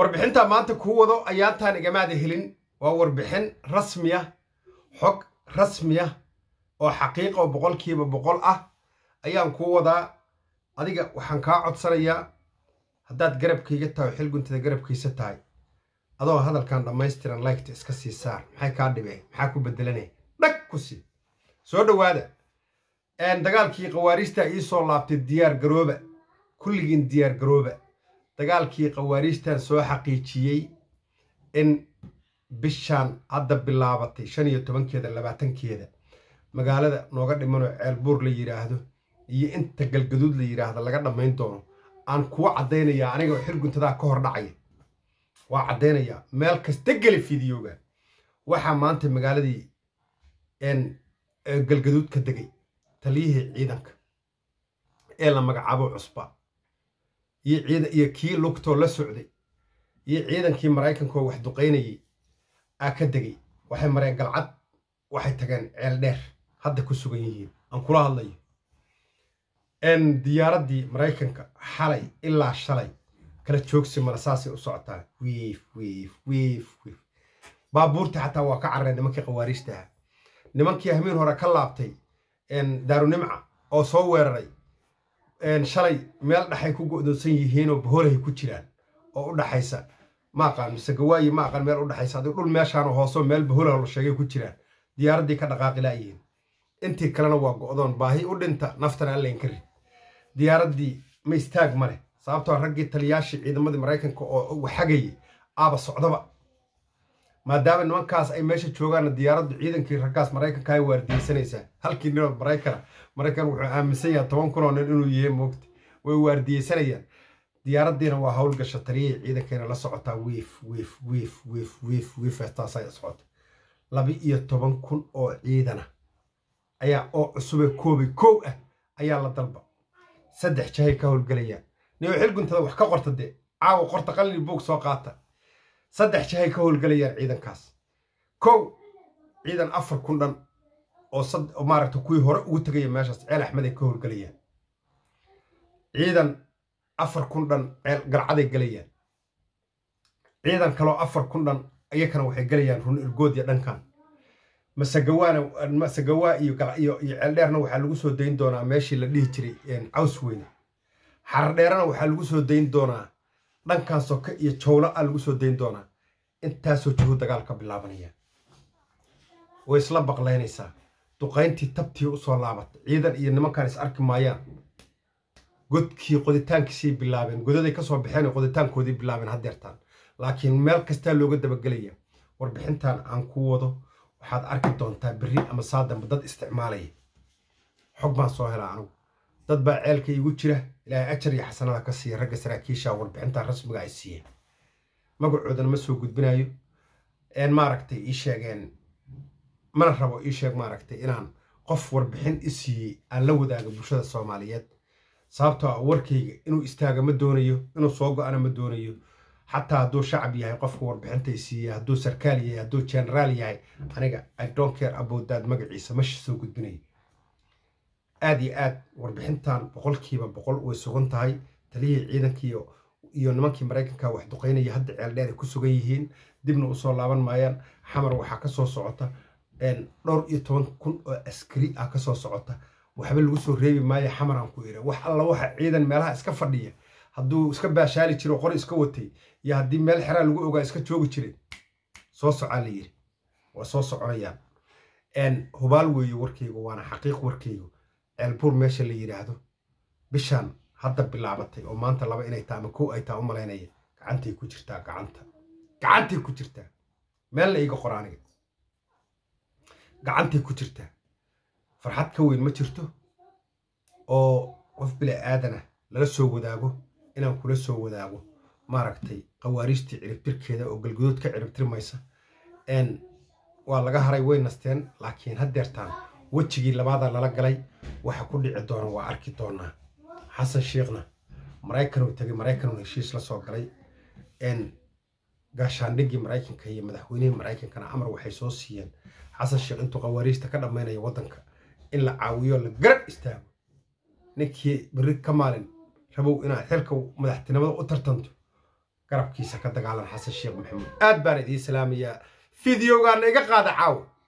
warbixinta maanta kuu wado ayaantaan igamaada helin waa warbixin rasmiya xog rasmiya oo xaqiiqa oo boqolkiiba boqol ah ayaan kuu wadaa adiga waxaan kaa codsanayaa haddaad garabkayga tahay oo xilguntada garabkiisa tahay adoo hadalkan dhammaystiran liketa iska sii saar maxay kaa dhibee maxaa ku bedelane dhag ku sii soo dhowaada dagaalkii khawaariijta iisoo laabtay diyaar garooba kulligiin diyaar garooba dagaalkii khawaariijtan soo xaqiijiyey in bishaan hadda bilaabatay shan iyo tobankeeda labaatankeeda magaalada nooga dhimanoo ceelbuur la yidhaahdo iyo inta galgaduud la yidhaahda laga dhammayn doono aan kuwa caddaynaya aniga xirguntadaa ka hor dhacaya waa caddaynayaa meel kasta geli fidiyoga waxaa maanta magaaladii galgaduud ka degay taliyihii ciidanka ee la magacaabo cusba iyo kii lugtoo la socday iyo ciidankii maraykankoo wax duqaynayey aa ka degay waxay mareen galcad waxay tageen ceel dheer hadda ku sugan yihiin aan kula hadlayo diyaaraddii maraykanka xalay ilaa shalay kala joogsi mara saasay u socotaa wiif wiif wiif wiif baabuurta xataa waa ka carreen nimankii khawaariijta nimankii hamiir hore ka laabtay daarunimca oo soo weeraray shalay meel dhexay ku yihiin oo boholay ku jiraan oo u dhaxaysa maaqaan mise gawaayi ma aqaan meel u dhexaysa haddii dhul meeshaanu hooso meel boholah la sheegay ku jiraan diyaaraddii ka dhaqaaqi laayihiin intii kalena waa go'doon baahi u dhinta naftana allayn ka diyaaraddii ma istaag ma leh sababtoo ah raggii taliyaashii ciidamadii maraykanka oo xagayay aaba socdaba maadaama nimankaas ay meesha joogaan diyaaraddu ciidankii raggaas maraykanka ay waardiyeysanaysaa halkii nino maraykana maraykan wuxuu aaminsan yahay toban kun oo nin inuu yahay moogta way waardiyeysanayaan diyaaraddiina waa howl gashatariyay ciidankeena la socotaa wiif wiif wiif wiif wiif wiifestaasay socota laba iyo toban kun oo ciidana ayaa oo cusube koobay koow ah ayaa la dalba saddex jahay ka howlgelayaan niyo xil guntada wax ka qorta dee caawa qorta qalli buug soo qaata saddex jahay ka howlgalayaan ciidankaas kow ciidan afar kun dhan oo maaragta kuwii hore ugu tegaya meeshaas ceel axmeday ka howlgalayaan ciidan afar kun dhan ceel galcaday galayaan ciidan kaloo afar kun dhan iyakana waxay galayaan run ergoodya dhankan masagawaana iyo ceeldheerna waxaa lagu soo dayn doonaa meeshii la dhihi jiray caws weyne xardheerana waxaa lagu soo dayn doonaa dhankaasoo ka iyo jawla aa lagu soo dayn doonaa intaasoo juhu dagaalka bilaabanaya way isla baqlaynaysaa duqayntii tabtii usoo laabatay ciidan iyo nimankaan is arki maayaan godkii qoditaankiisay bilaabeen godaday kasoo baxeen qoditaankoodii bilaabeen hadeertaan laakiin meel kastaa looga dabagelaya warbixintan aan ku wado waxaad arki doontaa beri ama saadamba dad isticmaalaya xog baan soo helaa anugu dad baa ceelka iigu jira ilaa ajar iyo xasanada ka siiya ragga saraakiisha warbixinta rasmiga ay siiyeen magacoodana ma soo gudbinayo maaragtay ii sheegeen mana rabo ii sheeg maaragtay inaan qof warbixin i siiyey aan la wadaaga bulshada soomaaliyeed sababtoo a warkayga inuu istaaga ma doonayo inuu soo go-ana ma doonayo xataa hadduu shacab yahay qofka warbixinta i hadduu sarkaal yahay hadduu jenaraal yahay aniga idonker abodaad magaciisa ma soo gudbinayo aada iyo aad warbixintan boqolkiiba boqol way sugan tahay taliyihii ciidankii iyo nimankii maraykanka wax duqaynaya hadda ceeldheeray ku sugan yihiin dibna usoo laaban maayaan xamar waxaa kasoo socota dhowr iyo toban kun oo askari ah kasoo socota waxba lagu soo reebi maayo xamaraan ku ira wax alla waxa ciidan meelaha iska fadhiya hadduu iska baashaali jiro qori iska watay iyo haddii meel xeraa lagu ogaa iska joogi jire soo socaa la yiri waa soo soconayaan hubaal weeye warkaygu waana xaqiiq warkaygu ceelbuur meesha la yidhaahdo bishaan hadda bilaabatay oo maanta laba inay taa ama kow ay taa u malaynaya gacantay ku jirtaa gacanta gacantay ku jirtaa meel la iiga qor gacantay ku jirtaa farxad ka weyn ma jirto oo qof bili aadana lala soo wadaago inaan kula soo wadaago maaragtay qawaariijtii ciribtirkeeda oo galgudood ka ciribtirmaysa waa laga haray way nasteen laakiin haddeertaan wejigii labaada lala galay waxa ku dhici doona waa arki doonaa xasan sheekhna maraykanuu tegay maraykanun heshiis la soo galay gaashaandhigii maraykanka iyo madaxweynihii maraykankana amar waxay soo siiyeen xasan sheekh intuu khawaariijta ka dhammaynaya waddanka in la caawiyo la garab istaago ninkii berri ka maalin rabow inaad xilka madaxtinimada u tartanto garabkiisa ka dagaalan xasan sheekh maxamuud aad baan idiin salaamayaa fideogaana iga qaada caawa